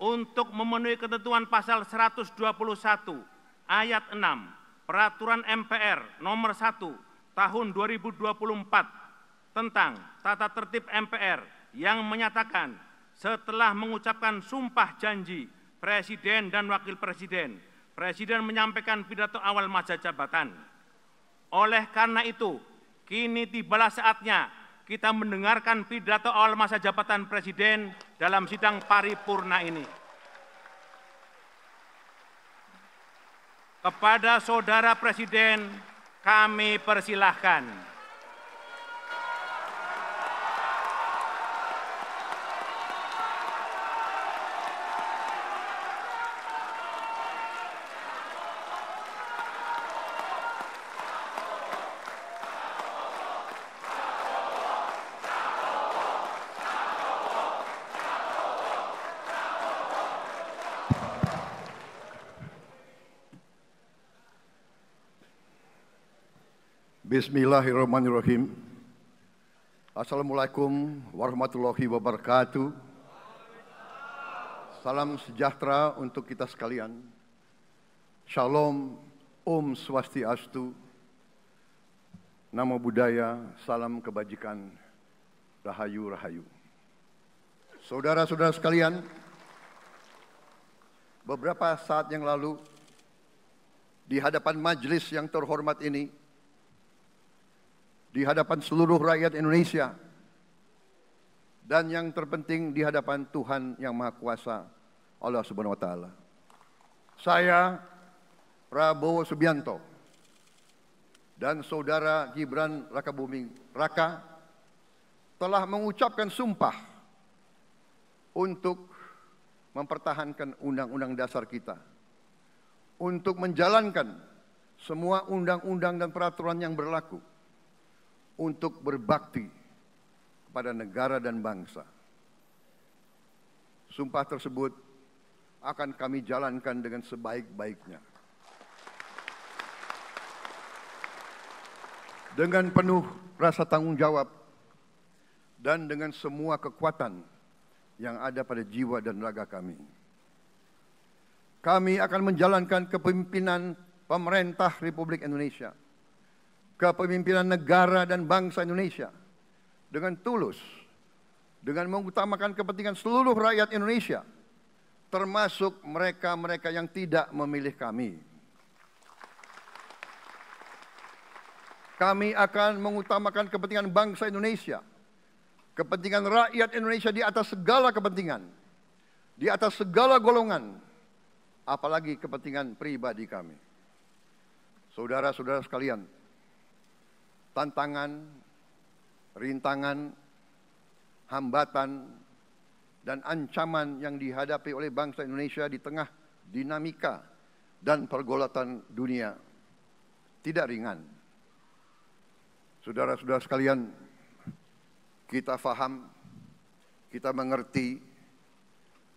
untuk memenuhi ketentuan pasal 121 ayat 6 Peraturan MPR nomor 1 tahun 2024 tentang tata tertib MPR yang menyatakan setelah mengucapkan sumpah janji Presiden dan Wakil Presiden, Presiden menyampaikan pidato awal masa jabatan. Oleh karena itu, kini tibalah saatnya kita mendengarkan pidato awal masa jabatan Presiden dalam sidang paripurna ini. Kepada Saudara Presiden, kami persilahkan Bismillahirrahmanirrahim. Assalamualaikum warahmatullahi wabarakatuh. Salam sejahtera untuk kita sekalian. Shalom, Om Swastiastu, Nama Budaya, Salam Kebajikan, Rahayu Rahayu. Saudara-saudara sekalian, beberapa saat yang lalu, di hadapan majelis yang terhormat ini, di hadapan seluruh rakyat Indonesia dan yang terpenting di hadapan Tuhan yang Maha Kuasa Allah Subhanahu wa taala. Saya Prabowo Subianto dan saudara Gibran Raka Buming Raka telah mengucapkan sumpah untuk mempertahankan undang-undang dasar kita untuk menjalankan semua undang-undang dan peraturan yang berlaku untuk berbakti kepada negara dan bangsa. Sumpah tersebut akan kami jalankan dengan sebaik-baiknya. Dengan penuh rasa tanggung jawab dan dengan semua kekuatan yang ada pada jiwa dan raga kami. Kami akan menjalankan kepemimpinan pemerintah Republik Indonesia – kepemimpinan negara dan bangsa Indonesia dengan tulus, dengan mengutamakan kepentingan seluruh rakyat Indonesia, termasuk mereka-mereka yang tidak memilih kami. Kami akan mengutamakan kepentingan bangsa Indonesia, kepentingan rakyat Indonesia di atas segala kepentingan, di atas segala golongan, apalagi kepentingan pribadi kami. Saudara-saudara sekalian, tantangan, rintangan, hambatan, dan ancaman yang dihadapi oleh bangsa Indonesia di tengah dinamika dan pergolatan dunia tidak ringan. Saudara-saudara sekalian, kita faham, kita mengerti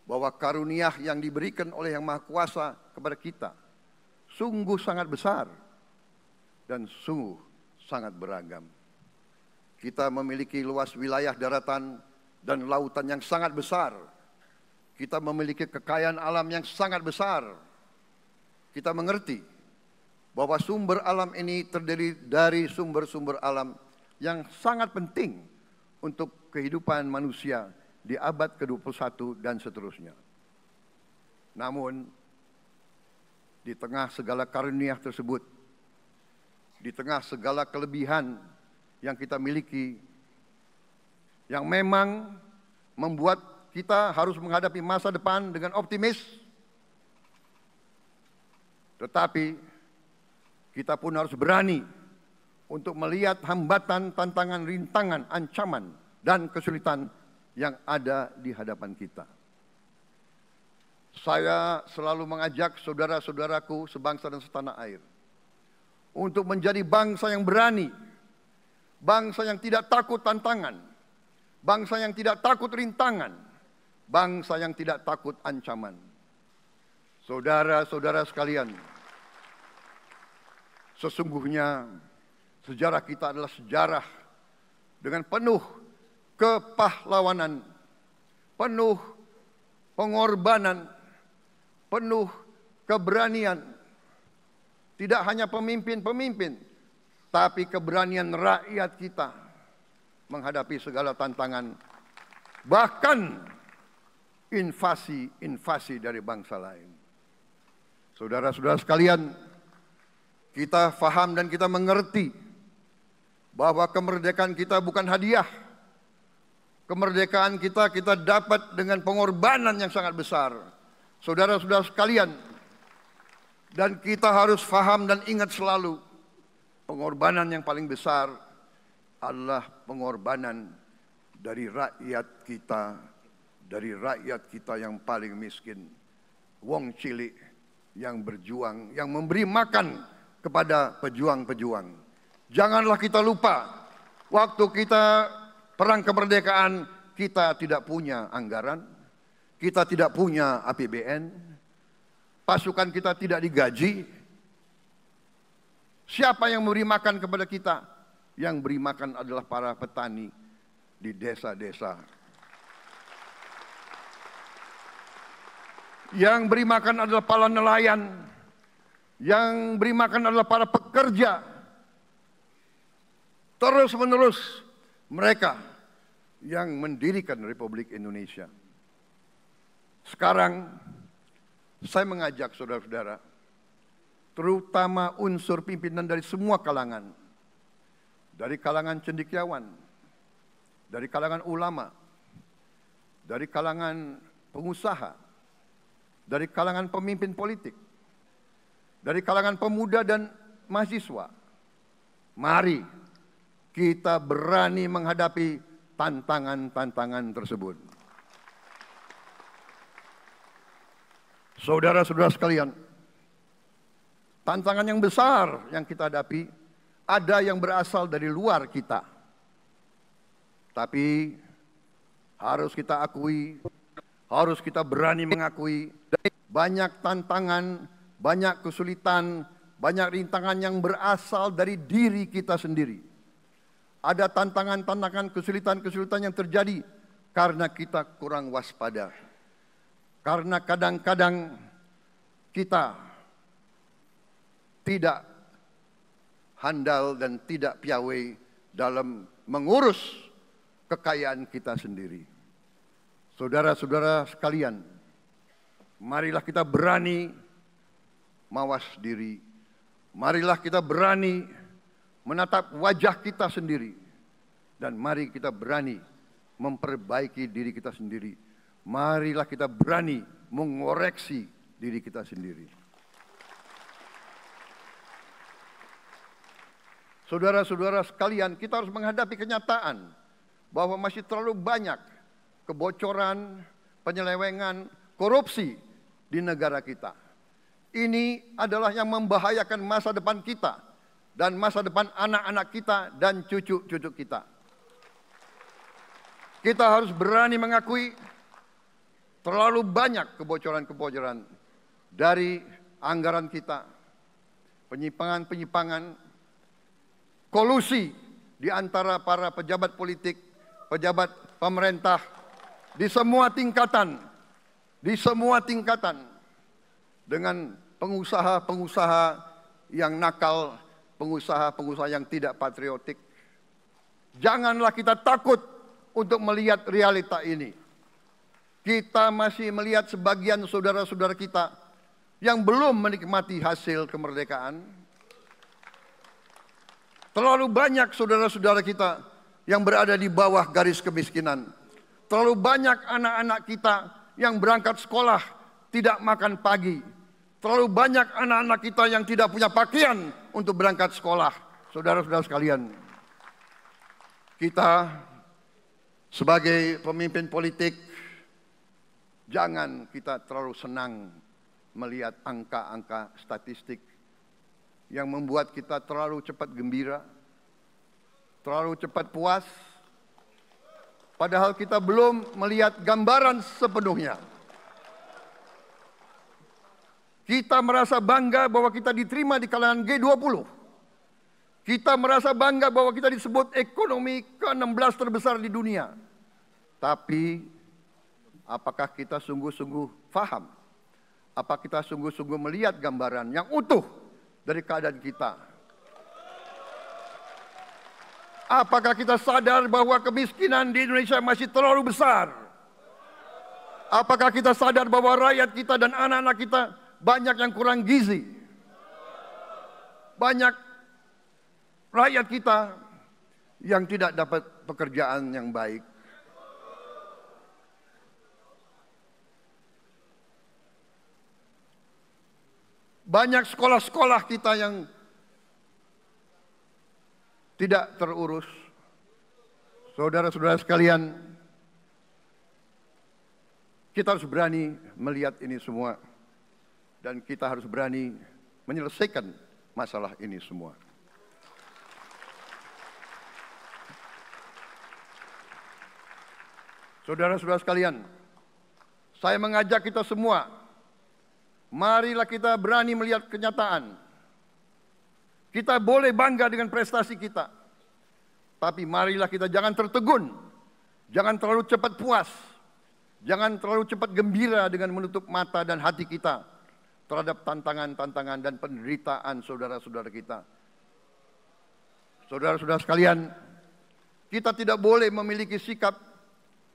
bahwa karunia yang diberikan oleh Yang Maha Kuasa kepada kita sungguh sangat besar dan sungguh sangat beragam. Kita memiliki luas wilayah daratan dan lautan yang sangat besar. Kita memiliki kekayaan alam yang sangat besar. Kita mengerti bahwa sumber alam ini terdiri dari sumber-sumber alam yang sangat penting untuk kehidupan manusia di abad ke-21 dan seterusnya. Namun, di tengah segala karunia tersebut, di tengah segala kelebihan yang kita miliki, yang memang membuat kita harus menghadapi masa depan dengan optimis, tetapi kita pun harus berani untuk melihat hambatan, tantangan, rintangan, ancaman, dan kesulitan yang ada di hadapan kita. Saya selalu mengajak saudara-saudaraku sebangsa dan setanah air untuk menjadi bangsa yang berani, bangsa yang tidak takut tantangan, bangsa yang tidak takut rintangan, bangsa yang tidak takut ancaman. Saudara-saudara sekalian, sesungguhnya sejarah kita adalah sejarah dengan penuh kepahlawanan, penuh pengorbanan, penuh keberanian, tidak hanya pemimpin-pemimpin, tapi keberanian rakyat kita menghadapi segala tantangan, bahkan invasi-invasi dari bangsa lain. Saudara-saudara sekalian, kita faham dan kita mengerti bahwa kemerdekaan kita bukan hadiah. Kemerdekaan kita kita dapat dengan pengorbanan yang sangat besar. Saudara-saudara sekalian, dan kita harus faham dan ingat selalu pengorbanan yang paling besar adalah pengorbanan dari rakyat kita, dari rakyat kita yang paling miskin, wong cilik yang berjuang, yang memberi makan kepada pejuang-pejuang. Janganlah kita lupa waktu kita perang kemerdekaan kita tidak punya anggaran, kita tidak punya APBN, pasukan kita tidak digaji? Siapa yang memberi makan kepada kita? Yang beri makan adalah para petani di desa-desa. Yang beri makan adalah para nelayan. Yang beri makan adalah para pekerja. Terus menerus mereka yang mendirikan Republik Indonesia. Sekarang saya mengajak saudara-saudara, terutama unsur pimpinan dari semua kalangan, dari kalangan cendikiawan, dari kalangan ulama, dari kalangan pengusaha, dari kalangan pemimpin politik, dari kalangan pemuda dan mahasiswa. Mari kita berani menghadapi tantangan-tantangan tersebut. Saudara-saudara sekalian, tantangan yang besar yang kita hadapi ada yang berasal dari luar kita. Tapi harus kita akui, harus kita berani mengakui banyak tantangan, banyak kesulitan, banyak rintangan yang berasal dari diri kita sendiri. Ada tantangan-tantangan kesulitan-kesulitan yang terjadi karena kita kurang waspada. Karena kadang-kadang kita tidak handal dan tidak piawai dalam mengurus kekayaan kita sendiri. Saudara-saudara sekalian, marilah kita berani mawas diri. Marilah kita berani menatap wajah kita sendiri. Dan mari kita berani memperbaiki diri kita sendiri marilah kita berani mengoreksi diri kita sendiri. Saudara-saudara sekalian, kita harus menghadapi kenyataan bahwa masih terlalu banyak kebocoran, penyelewengan, korupsi di negara kita. Ini adalah yang membahayakan masa depan kita dan masa depan anak-anak kita dan cucu-cucu kita. Kita harus berani mengakui Terlalu banyak kebocoran-kebocoran dari anggaran kita, penyimpangan-penyimpangan, kolusi di antara para pejabat politik, pejabat pemerintah di semua tingkatan, di semua tingkatan dengan pengusaha-pengusaha yang nakal, pengusaha-pengusaha yang tidak patriotik. Janganlah kita takut untuk melihat realita ini. Kita masih melihat sebagian saudara-saudara kita yang belum menikmati hasil kemerdekaan. Terlalu banyak saudara-saudara kita yang berada di bawah garis kemiskinan. Terlalu banyak anak-anak kita yang berangkat sekolah tidak makan pagi. Terlalu banyak anak-anak kita yang tidak punya pakaian untuk berangkat sekolah. Saudara-saudara sekalian, kita sebagai pemimpin politik Jangan kita terlalu senang melihat angka-angka statistik yang membuat kita terlalu cepat gembira, terlalu cepat puas, padahal kita belum melihat gambaran sepenuhnya. Kita merasa bangga bahwa kita diterima di kalangan G20. Kita merasa bangga bahwa kita disebut ekonomi ke-16 terbesar di dunia. Tapi Apakah kita sungguh-sungguh faham? Apa kita sungguh-sungguh melihat gambaran yang utuh dari keadaan kita? Apakah kita sadar bahwa kemiskinan di Indonesia masih terlalu besar? Apakah kita sadar bahwa rakyat kita dan anak-anak kita banyak yang kurang gizi? Banyak rakyat kita yang tidak dapat pekerjaan yang baik Banyak sekolah-sekolah kita yang tidak terurus. Saudara-saudara sekalian, kita harus berani melihat ini semua. Dan kita harus berani menyelesaikan masalah ini semua. Saudara-saudara sekalian, saya mengajak kita semua Marilah kita berani melihat kenyataan. Kita boleh bangga dengan prestasi kita. Tapi marilah kita jangan tertegun. Jangan terlalu cepat puas. Jangan terlalu cepat gembira dengan menutup mata dan hati kita terhadap tantangan-tantangan dan penderitaan saudara-saudara kita. Saudara-saudara sekalian, kita tidak boleh memiliki sikap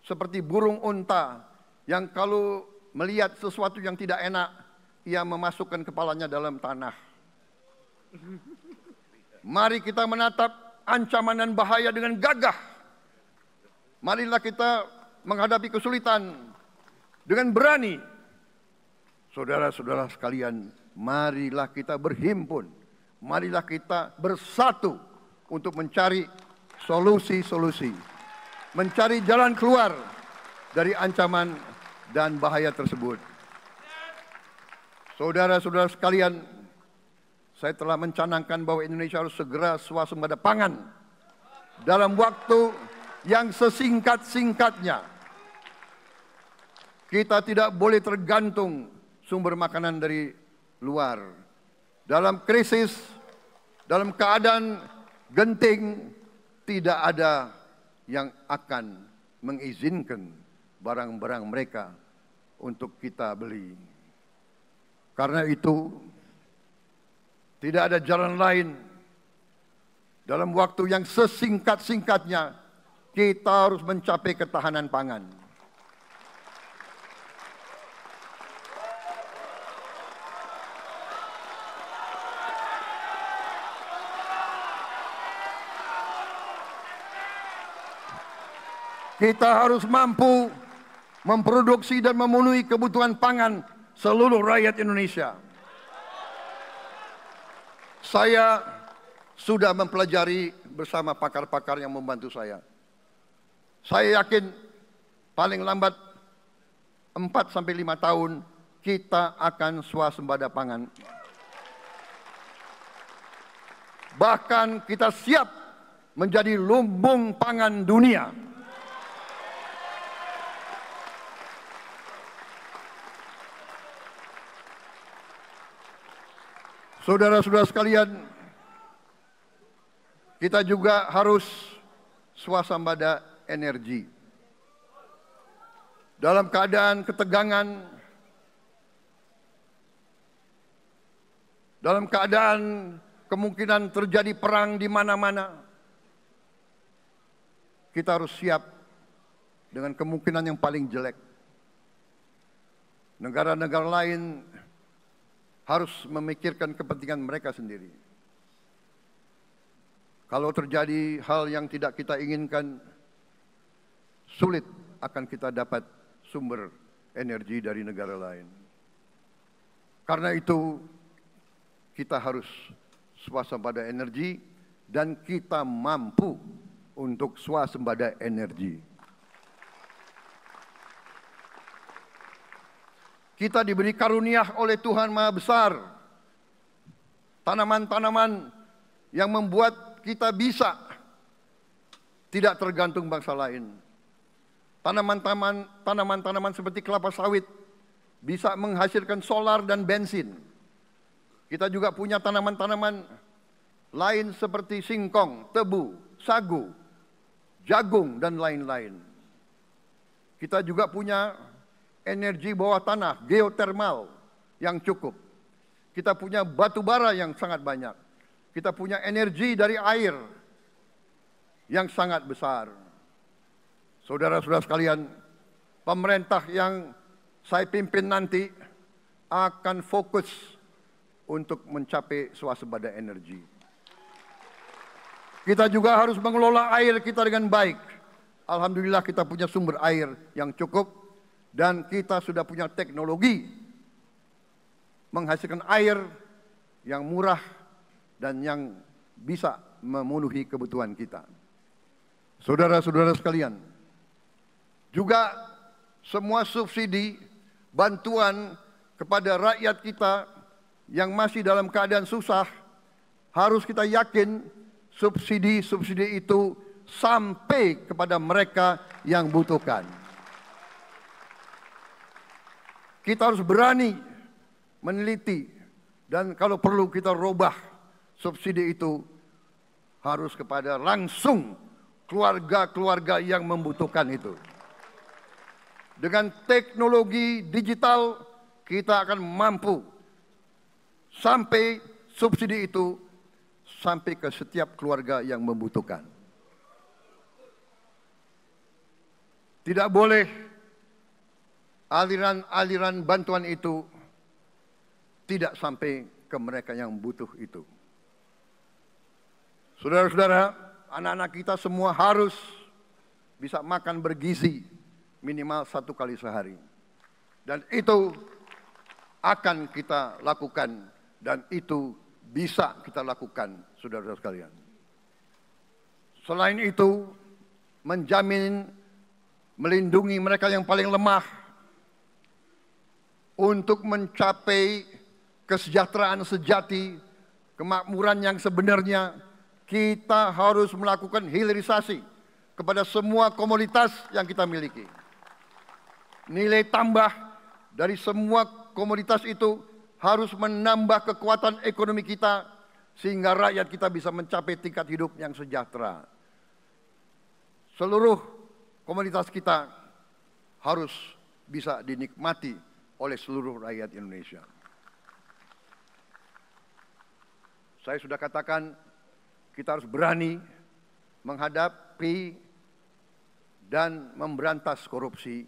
seperti burung unta yang kalau melihat sesuatu yang tidak enak ia memasukkan kepalanya dalam tanah. Mari kita menatap ancaman dan bahaya dengan gagah. Marilah kita menghadapi kesulitan dengan berani. Saudara-saudara sekalian, marilah kita berhimpun. Marilah kita bersatu untuk mencari solusi-solusi. Mencari jalan keluar dari ancaman dan bahaya tersebut. Saudara-saudara sekalian, saya telah mencanangkan bahwa Indonesia harus segera swasembada pangan dalam waktu yang sesingkat-singkatnya. Kita tidak boleh tergantung sumber makanan dari luar. Dalam krisis, dalam keadaan genting, tidak ada yang akan mengizinkan barang-barang mereka untuk kita beli. Karena itu tidak ada jalan lain dalam waktu yang sesingkat-singkatnya kita harus mencapai ketahanan pangan. Kita harus mampu memproduksi dan memenuhi kebutuhan pangan seluruh rakyat Indonesia. Saya sudah mempelajari bersama pakar-pakar yang membantu saya. Saya yakin paling lambat 4 sampai 5 tahun kita akan swasembada pangan. Bahkan kita siap menjadi lumbung pangan dunia. Saudara-saudara sekalian, kita juga harus swasembada energi. Dalam keadaan ketegangan, dalam keadaan kemungkinan terjadi perang di mana-mana, kita harus siap dengan kemungkinan yang paling jelek. Negara-negara lain harus memikirkan kepentingan mereka sendiri. Kalau terjadi hal yang tidak kita inginkan, sulit akan kita dapat sumber energi dari negara lain. Karena itu, kita harus swasembada energi dan kita mampu untuk swasembada energi. Kita diberi karunia oleh Tuhan Maha Besar. Tanaman-tanaman yang membuat kita bisa tidak tergantung bangsa lain. Tanaman-tanaman tanaman-tanaman seperti kelapa sawit bisa menghasilkan solar dan bensin. Kita juga punya tanaman-tanaman lain seperti singkong, tebu, sagu, jagung dan lain-lain. Kita juga punya energi bawah tanah, geotermal yang cukup. Kita punya batu bara yang sangat banyak. Kita punya energi dari air yang sangat besar. Saudara-saudara sekalian, pemerintah yang saya pimpin nanti akan fokus untuk mencapai swasembada energi. Kita juga harus mengelola air kita dengan baik. Alhamdulillah kita punya sumber air yang cukup dan kita sudah punya teknologi menghasilkan air yang murah dan yang bisa memenuhi kebutuhan kita. Saudara-saudara sekalian, juga semua subsidi bantuan kepada rakyat kita yang masih dalam keadaan susah harus kita yakin subsidi-subsidi itu sampai kepada mereka yang butuhkan. Kita harus berani meneliti dan kalau perlu kita rubah subsidi itu harus kepada langsung keluarga-keluarga yang membutuhkan itu. Dengan teknologi digital kita akan mampu sampai subsidi itu sampai ke setiap keluarga yang membutuhkan. Tidak boleh aliran-aliran bantuan itu tidak sampai ke mereka yang butuh itu. Saudara-saudara, anak-anak kita semua harus bisa makan bergizi minimal satu kali sehari. Dan itu akan kita lakukan dan itu bisa kita lakukan, saudara-saudara sekalian. Selain itu, menjamin melindungi mereka yang paling lemah untuk mencapai kesejahteraan sejati, kemakmuran yang sebenarnya, kita harus melakukan hilirisasi kepada semua komoditas yang kita miliki. Nilai tambah dari semua komoditas itu harus menambah kekuatan ekonomi kita sehingga rakyat kita bisa mencapai tingkat hidup yang sejahtera. Seluruh komoditas kita harus bisa dinikmati oleh seluruh rakyat Indonesia. Saya sudah katakan kita harus berani menghadapi dan memberantas korupsi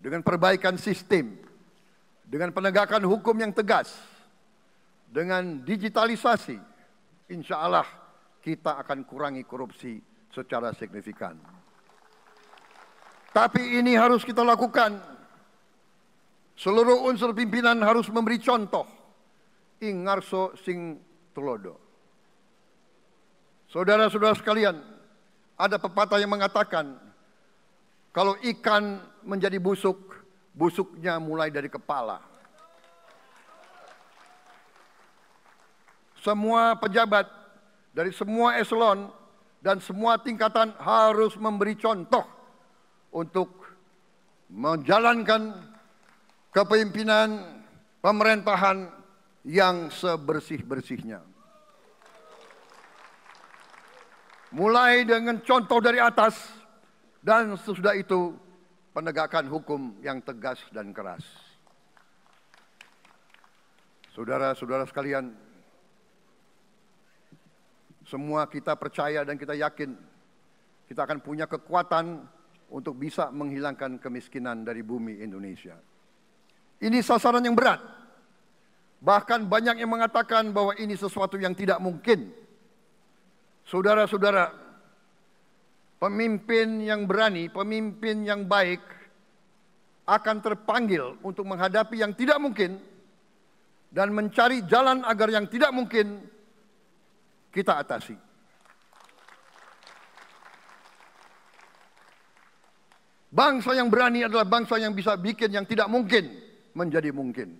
dengan perbaikan sistem, dengan penegakan hukum yang tegas, dengan digitalisasi, insya Allah kita akan kurangi korupsi secara signifikan. Tapi ini harus kita lakukan Seluruh unsur pimpinan harus memberi contoh. ingarso sing telodo. Saudara-saudara sekalian, ada pepatah yang mengatakan, kalau ikan menjadi busuk, busuknya mulai dari kepala. Semua pejabat dari semua eselon dan semua tingkatan harus memberi contoh untuk menjalankan kepemimpinan pemerintahan yang sebersih-bersihnya. Mulai dengan contoh dari atas dan sesudah itu penegakan hukum yang tegas dan keras. Saudara-saudara sekalian, semua kita percaya dan kita yakin kita akan punya kekuatan untuk bisa menghilangkan kemiskinan dari bumi Indonesia. Ini sasaran yang berat. Bahkan banyak yang mengatakan bahwa ini sesuatu yang tidak mungkin. Saudara-saudara, pemimpin yang berani, pemimpin yang baik akan terpanggil untuk menghadapi yang tidak mungkin dan mencari jalan agar yang tidak mungkin kita atasi. Bangsa yang berani adalah bangsa yang bisa bikin yang tidak mungkin menjadi mungkin.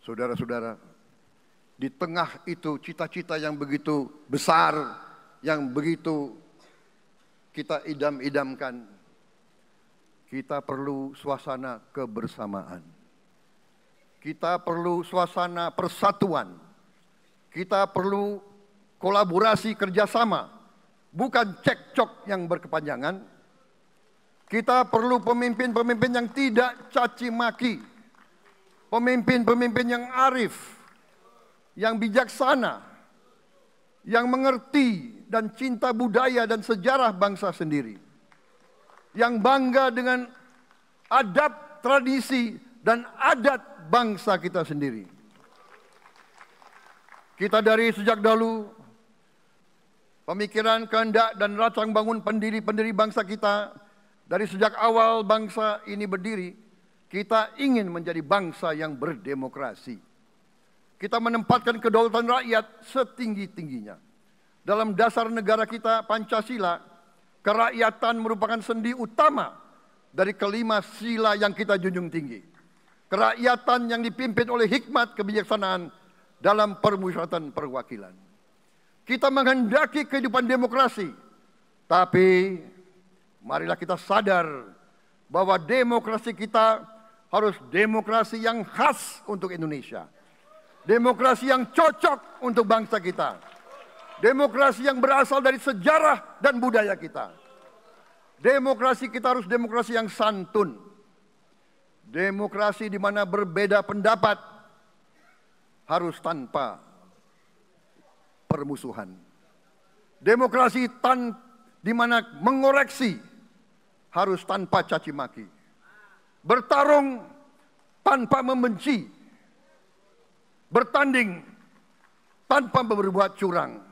Saudara-saudara, di tengah itu cita-cita yang begitu besar, yang begitu kita idam-idamkan, kita perlu suasana kebersamaan. Kita perlu suasana persatuan. Kita perlu kolaborasi kerjasama, bukan cekcok yang berkepanjangan, kita perlu pemimpin-pemimpin yang tidak caci maki. Pemimpin-pemimpin yang arif, yang bijaksana, yang mengerti dan cinta budaya dan sejarah bangsa sendiri. Yang bangga dengan adab, tradisi dan adat bangsa kita sendiri. Kita dari sejak dahulu pemikiran, kehendak dan racang bangun pendiri-pendiri bangsa kita dari sejak awal bangsa ini berdiri, kita ingin menjadi bangsa yang berdemokrasi. Kita menempatkan kedaulatan rakyat setinggi-tingginya. Dalam dasar negara kita Pancasila, kerakyatan merupakan sendi utama dari kelima sila yang kita junjung tinggi. Kerakyatan yang dipimpin oleh hikmat kebijaksanaan dalam permusyawaratan perwakilan. Kita menghendaki kehidupan demokrasi, tapi Marilah kita sadar bahwa demokrasi kita harus demokrasi yang khas untuk Indonesia. Demokrasi yang cocok untuk bangsa kita. Demokrasi yang berasal dari sejarah dan budaya kita. Demokrasi kita harus demokrasi yang santun. Demokrasi di mana berbeda pendapat harus tanpa permusuhan. Demokrasi tan di mana mengoreksi harus tanpa caci maki. Bertarung tanpa membenci. Bertanding tanpa berbuat curang.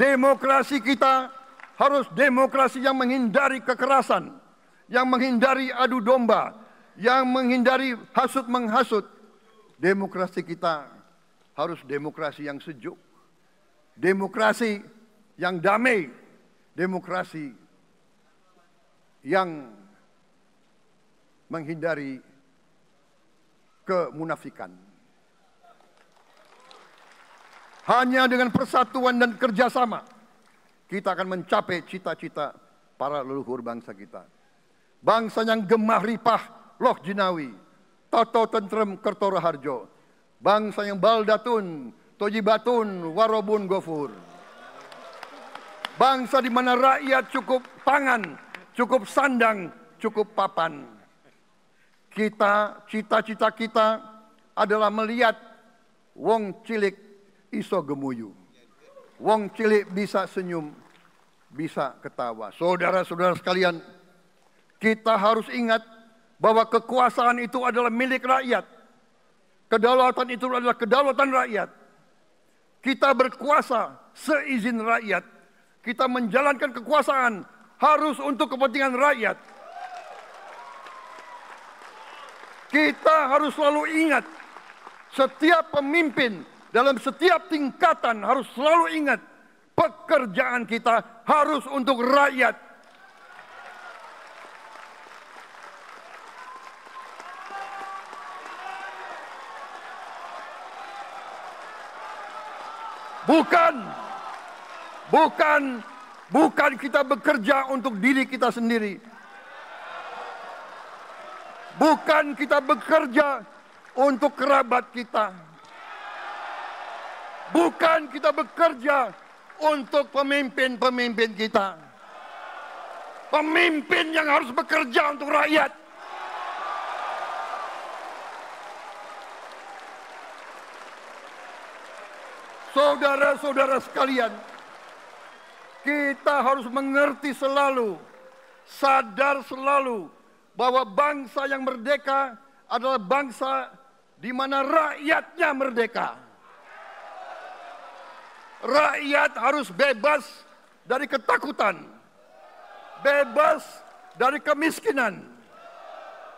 Demokrasi kita harus demokrasi yang menghindari kekerasan, yang menghindari adu domba, yang menghindari hasut menghasut. Demokrasi kita harus demokrasi yang sejuk, demokrasi yang damai, demokrasi yang menghindari kemunafikan. Hanya dengan persatuan dan kerjasama kita akan mencapai cita-cita para leluhur bangsa kita. Bangsa yang gemah ripah, loh jinawi, toto tentrem kertoro harjo. Bangsa yang baldatun, toji batun, warobun gofur. Bangsa di mana rakyat cukup pangan, cukup sandang, cukup papan. Kita, cita-cita kita adalah melihat wong cilik iso gemuyu. Wong cilik bisa senyum, bisa ketawa. Saudara-saudara sekalian, kita harus ingat bahwa kekuasaan itu adalah milik rakyat. Kedaulatan itu adalah kedaulatan rakyat. Kita berkuasa seizin rakyat kita menjalankan kekuasaan harus untuk kepentingan rakyat. Kita harus selalu ingat, setiap pemimpin dalam setiap tingkatan harus selalu ingat, pekerjaan kita harus untuk rakyat. Bukan Bukan bukan kita bekerja untuk diri kita sendiri. Bukan kita bekerja untuk kerabat kita. Bukan kita bekerja untuk pemimpin-pemimpin kita. Pemimpin yang harus bekerja untuk rakyat. Saudara-saudara sekalian, kita harus mengerti selalu, sadar selalu bahwa bangsa yang merdeka adalah bangsa di mana rakyatnya merdeka. Rakyat harus bebas dari ketakutan, bebas dari kemiskinan,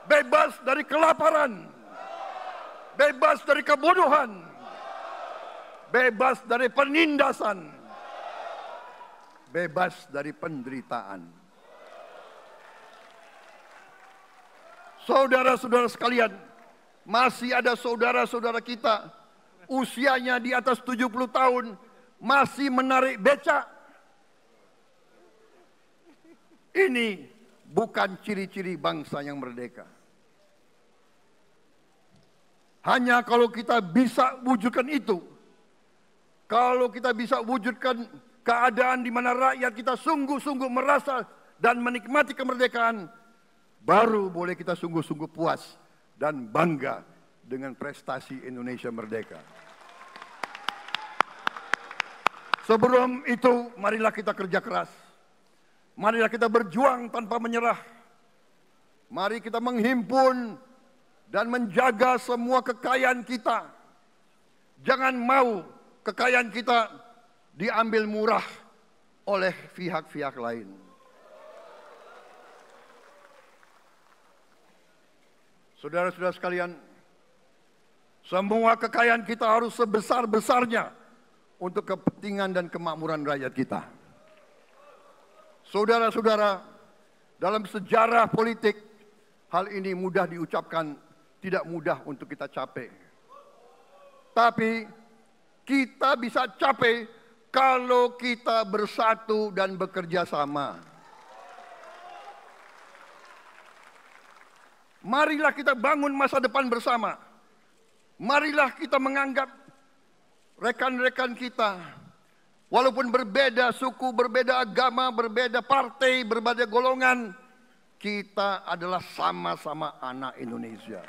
bebas dari kelaparan, bebas dari kebodohan, bebas dari penindasan bebas dari penderitaan. Saudara-saudara sekalian, masih ada saudara-saudara kita usianya di atas 70 tahun masih menarik becak. Ini bukan ciri-ciri bangsa yang merdeka. Hanya kalau kita bisa wujudkan itu, kalau kita bisa wujudkan keadaan di mana rakyat kita sungguh-sungguh merasa dan menikmati kemerdekaan, baru boleh kita sungguh-sungguh puas dan bangga dengan prestasi Indonesia merdeka. Sebelum itu, marilah kita kerja keras. Marilah kita berjuang tanpa menyerah. Mari kita menghimpun dan menjaga semua kekayaan kita. Jangan mau kekayaan kita diambil murah oleh pihak-pihak lain. Saudara-saudara sekalian, semua kekayaan kita harus sebesar-besarnya untuk kepentingan dan kemakmuran rakyat kita. Saudara-saudara, dalam sejarah politik, hal ini mudah diucapkan, tidak mudah untuk kita capai. Tapi kita bisa capai kalau kita bersatu dan bekerja sama. Marilah kita bangun masa depan bersama. Marilah kita menganggap rekan-rekan kita walaupun berbeda suku, berbeda agama, berbeda partai, berbeda golongan, kita adalah sama-sama anak Indonesia.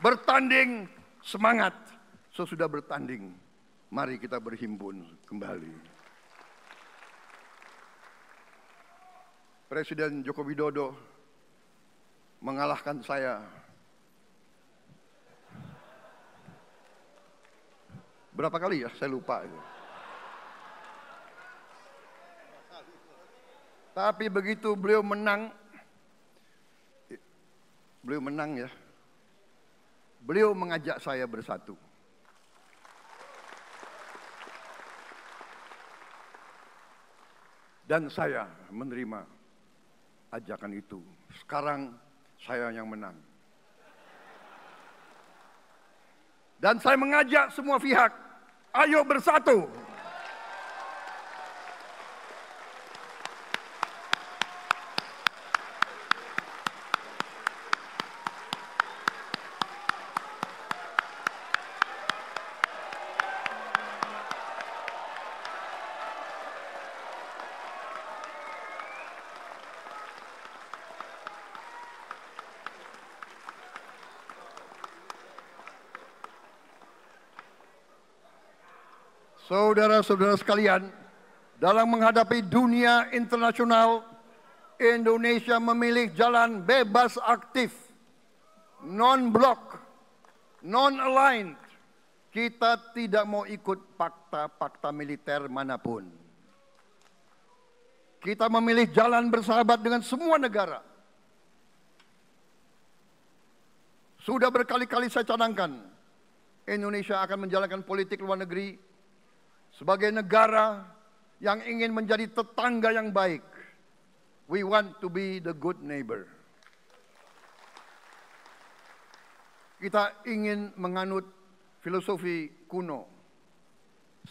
Bertanding semangat sesudah bertanding mari kita berhimpun kembali. Presiden Joko Widodo mengalahkan saya. Berapa kali ya? Saya lupa. Tapi begitu beliau menang, beliau menang ya. Beliau mengajak saya bersatu. Dan saya menerima ajakan itu. Sekarang saya yang menang. Dan saya mengajak semua pihak, ayo bersatu. Saudara-saudara sekalian, dalam menghadapi dunia internasional, Indonesia memilih jalan bebas aktif, non block non-aligned. Kita tidak mau ikut fakta-fakta militer manapun. Kita memilih jalan bersahabat dengan semua negara. Sudah berkali-kali saya canangkan, Indonesia akan menjalankan politik luar negeri sebagai negara yang ingin menjadi tetangga yang baik, we want to be the good neighbor. Kita ingin menganut filosofi kuno.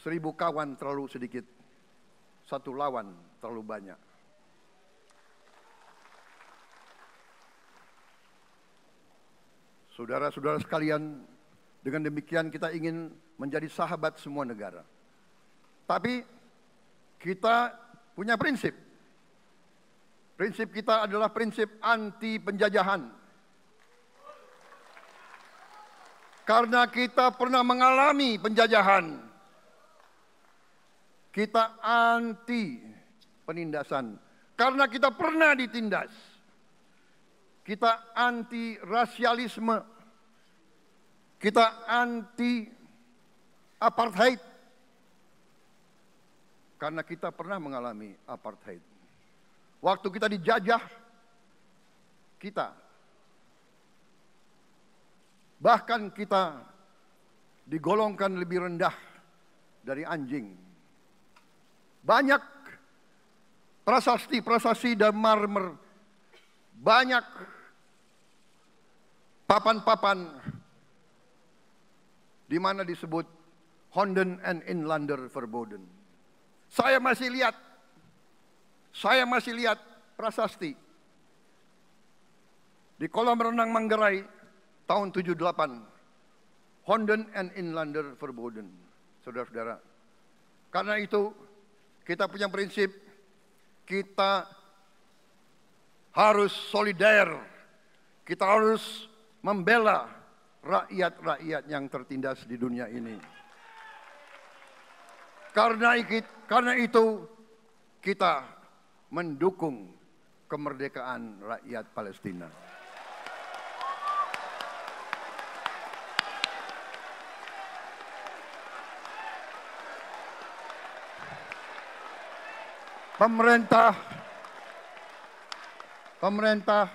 Seribu kawan terlalu sedikit, satu lawan terlalu banyak. Saudara-saudara sekalian, dengan demikian kita ingin menjadi sahabat semua negara. Tapi kita punya prinsip. Prinsip kita adalah prinsip anti penjajahan. Karena kita pernah mengalami penjajahan. Kita anti penindasan. Karena kita pernah ditindas. Kita anti rasialisme. Kita anti apartheid karena kita pernah mengalami apartheid. Waktu kita dijajah, kita bahkan kita digolongkan lebih rendah dari anjing. Banyak prasasti-prasasti dan marmer, banyak papan-papan di mana disebut Honden and Inlander Verboden. Saya masih lihat, saya masih lihat prasasti di kolam renang Manggarai tahun 78 Honden and Inlander Verboden saudara-saudara karena itu kita punya prinsip kita harus solidar, kita harus membela rakyat-rakyat yang tertindas di dunia ini. Karena, karena itu kita mendukung kemerdekaan rakyat Palestina. Pemerintah pemerintah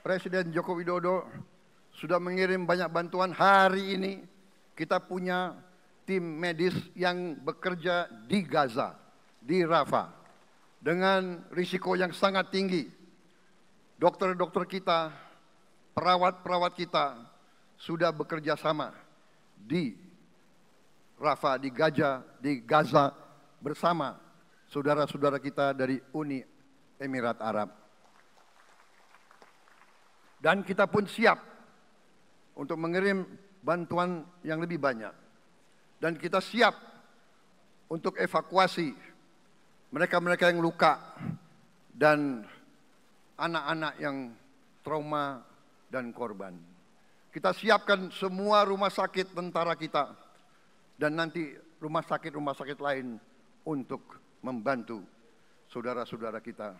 Presiden Joko Widodo sudah mengirim banyak bantuan hari ini kita punya tim medis yang bekerja di Gaza, di Rafah, dengan risiko yang sangat tinggi. Dokter-dokter kita, perawat-perawat kita sudah bekerja sama di Rafah, di Gaza, di Gaza bersama saudara-saudara kita dari Uni Emirat Arab. Dan kita pun siap untuk mengirim bantuan yang lebih banyak dan kita siap untuk evakuasi mereka-mereka yang luka dan anak-anak yang trauma dan korban. Kita siapkan semua rumah sakit tentara kita dan nanti rumah sakit-rumah sakit lain untuk membantu saudara-saudara kita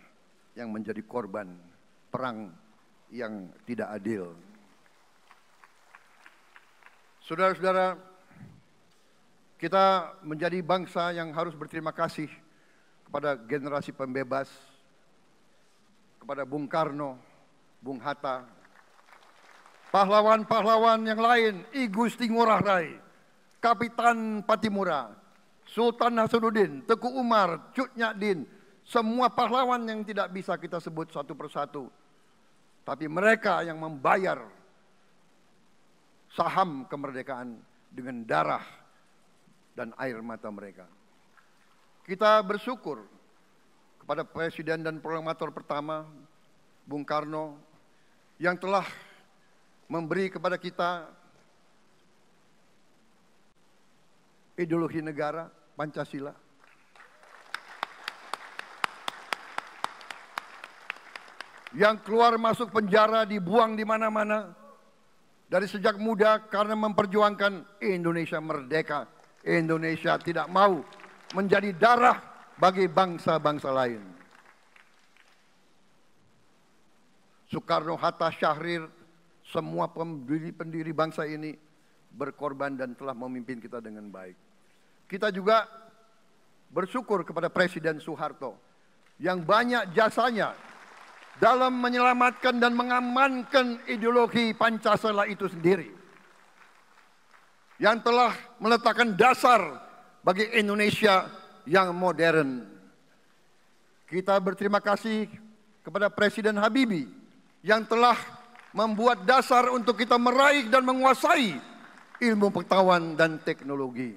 yang menjadi korban perang yang tidak adil. Saudara-saudara, kita menjadi bangsa yang harus berterima kasih kepada generasi pembebas, kepada Bung Karno, Bung Hatta, pahlawan-pahlawan yang lain, I Gusti Ngurah Rai, Kapitan Patimura, Sultan Hasanuddin, Teku Umar, Cut Nyadin, semua pahlawan yang tidak bisa kita sebut satu persatu. Tapi mereka yang membayar saham kemerdekaan dengan darah dan air mata mereka. Kita bersyukur kepada Presiden dan Proklamator pertama, Bung Karno, yang telah memberi kepada kita ideologi negara, Pancasila. Yang keluar masuk penjara, dibuang di mana-mana. Dari sejak muda karena memperjuangkan Indonesia merdeka Indonesia tidak mau menjadi darah bagi bangsa-bangsa lain. Soekarno-Hatta Syahrir, semua pendiri-pendiri bangsa ini berkorban dan telah memimpin kita dengan baik. Kita juga bersyukur kepada Presiden Soeharto yang banyak jasanya dalam menyelamatkan dan mengamankan ideologi Pancasila itu sendiri yang telah meletakkan dasar bagi Indonesia yang modern. Kita berterima kasih kepada Presiden Habibie yang telah membuat dasar untuk kita meraih dan menguasai ilmu pengetahuan dan teknologi.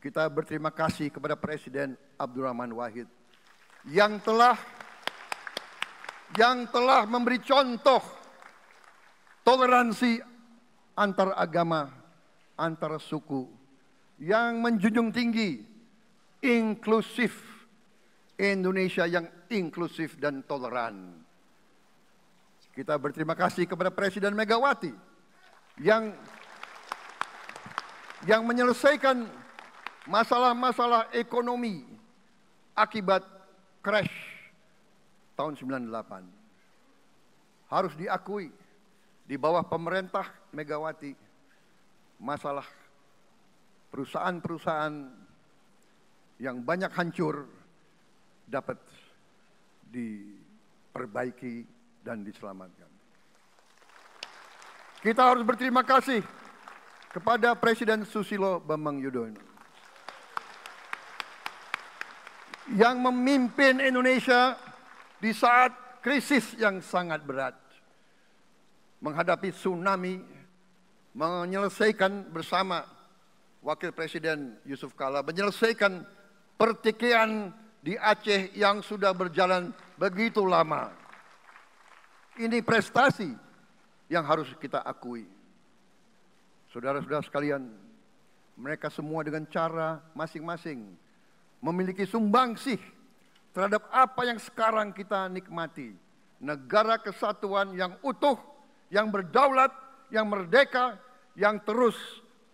Kita berterima kasih kepada Presiden Abdurrahman Wahid yang telah yang telah memberi contoh toleransi antar agama antara suku yang menjunjung tinggi inklusif Indonesia yang inklusif dan toleran. Kita berterima kasih kepada Presiden Megawati yang yang menyelesaikan masalah-masalah ekonomi akibat crash tahun 98. Harus diakui di bawah pemerintah Megawati masalah perusahaan-perusahaan yang banyak hancur dapat diperbaiki dan diselamatkan. Kita harus berterima kasih kepada Presiden Susilo Bambang Yudhoyono yang memimpin Indonesia di saat krisis yang sangat berat menghadapi tsunami menyelesaikan bersama Wakil Presiden Yusuf Kala menyelesaikan pertikaian di Aceh yang sudah berjalan begitu lama. Ini prestasi yang harus kita akui. Saudara-saudara sekalian, mereka semua dengan cara masing-masing memiliki sumbangsih terhadap apa yang sekarang kita nikmati. Negara kesatuan yang utuh, yang berdaulat, yang merdeka, yang terus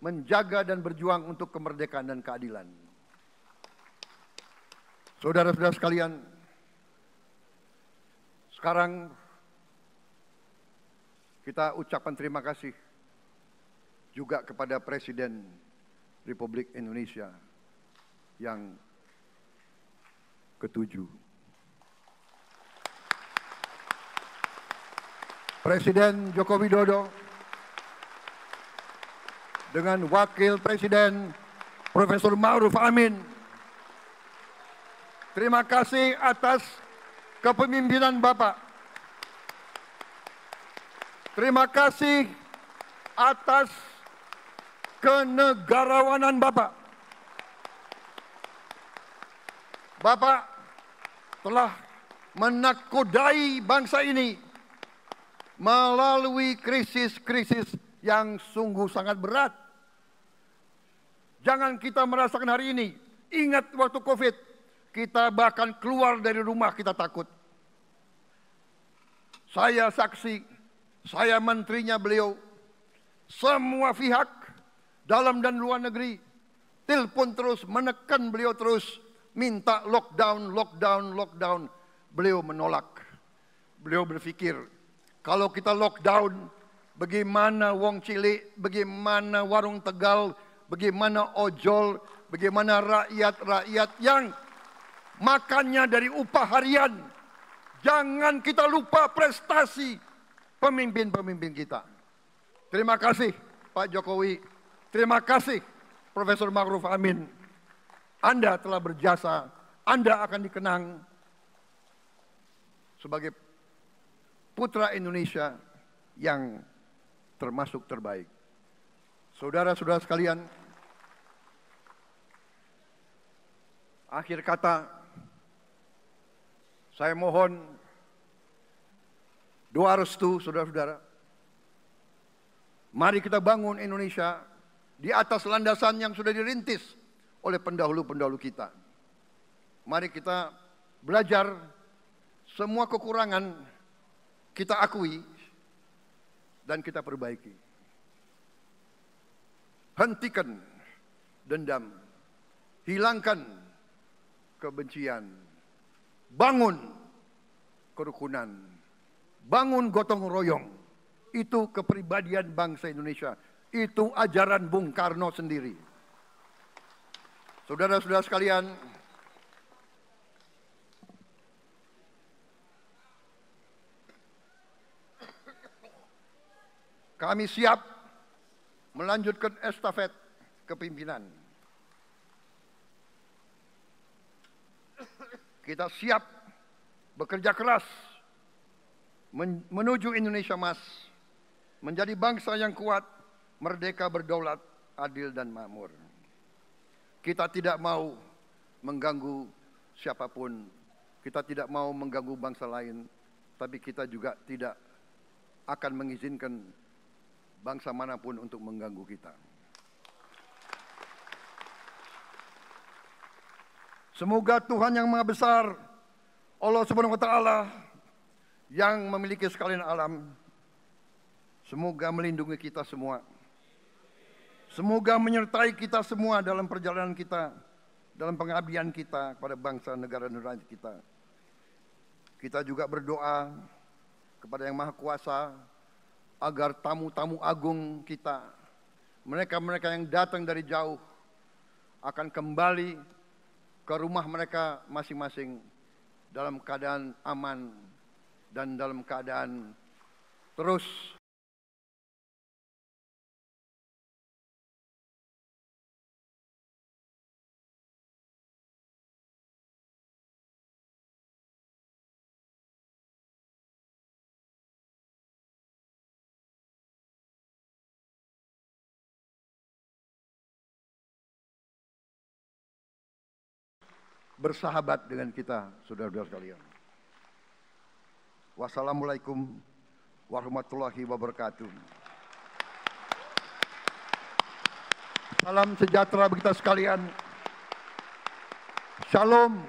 menjaga dan berjuang untuk kemerdekaan dan keadilan. Saudara-saudara sekalian, sekarang kita ucapkan terima kasih juga kepada Presiden Republik Indonesia yang ketujuh. Presiden Joko Widodo dengan Wakil Presiden Profesor Ma'ruf Amin. Terima kasih atas kepemimpinan Bapak. Terima kasih atas kenegarawanan Bapak. Bapak telah menakodai bangsa ini melalui krisis-krisis yang sungguh sangat berat. Jangan kita merasakan hari ini. Ingat waktu COVID, kita bahkan keluar dari rumah kita takut. Saya saksi, saya menterinya beliau. Semua pihak dalam dan luar negeri telepon terus, menekan beliau terus, minta lockdown, lockdown, lockdown. Beliau menolak. Beliau berpikir, kalau kita lockdown, bagaimana wong cilik, bagaimana warung tegal, bagaimana ojol, bagaimana rakyat-rakyat yang makannya dari upah harian. Jangan kita lupa prestasi pemimpin-pemimpin kita. Terima kasih Pak Jokowi. Terima kasih Profesor Ma'ruf Amin. Anda telah berjasa. Anda akan dikenang sebagai putra Indonesia yang termasuk terbaik. Saudara-saudara sekalian, Akhir kata, saya mohon doa restu saudara-saudara. Mari kita bangun Indonesia di atas landasan yang sudah dirintis oleh pendahulu-pendahulu kita. Mari kita belajar semua kekurangan kita akui dan kita perbaiki. Hentikan dendam, hilangkan kebencian. Bangun kerukunan. Bangun gotong royong. Itu kepribadian bangsa Indonesia. Itu ajaran Bung Karno sendiri. Saudara-saudara sekalian, kami siap melanjutkan estafet kepimpinan. Kita siap bekerja keras menuju Indonesia Mas menjadi bangsa yang kuat, merdeka berdaulat, adil dan makmur. Kita tidak mau mengganggu siapapun, kita tidak mau mengganggu bangsa lain, tapi kita juga tidak akan mengizinkan bangsa manapun untuk mengganggu kita. Semoga Tuhan yang Maha Besar, Allah Subhanahu wa taala yang memiliki sekalian alam semoga melindungi kita semua. Semoga menyertai kita semua dalam perjalanan kita, dalam pengabdian kita kepada bangsa negara dan rakyat kita. Kita juga berdoa kepada Yang Maha Kuasa agar tamu-tamu agung kita, mereka-mereka yang datang dari jauh akan kembali ke rumah mereka masing-masing dalam keadaan aman dan dalam keadaan terus bersahabat dengan kita, saudara-saudara sekalian. Wassalamualaikum warahmatullahi wabarakatuh. Salam sejahtera bagi kita sekalian. Shalom.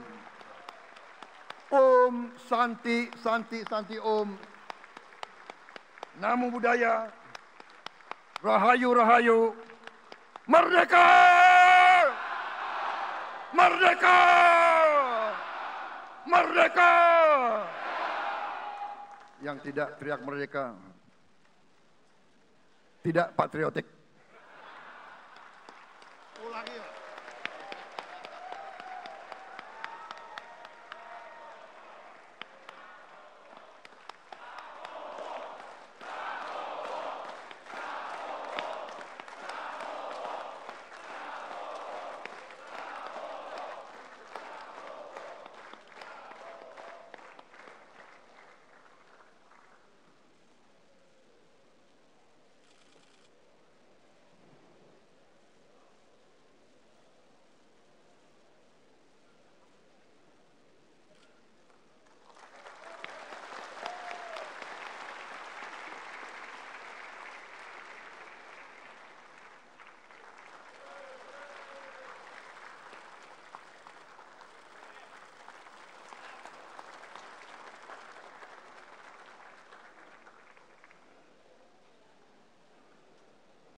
Om Santi, Santi, Santi Om. Namo Buddhaya. Rahayu, Rahayu. Merdeka! Merdeka! Merdeka! Yang tidak teriak merdeka. Tidak patriotik.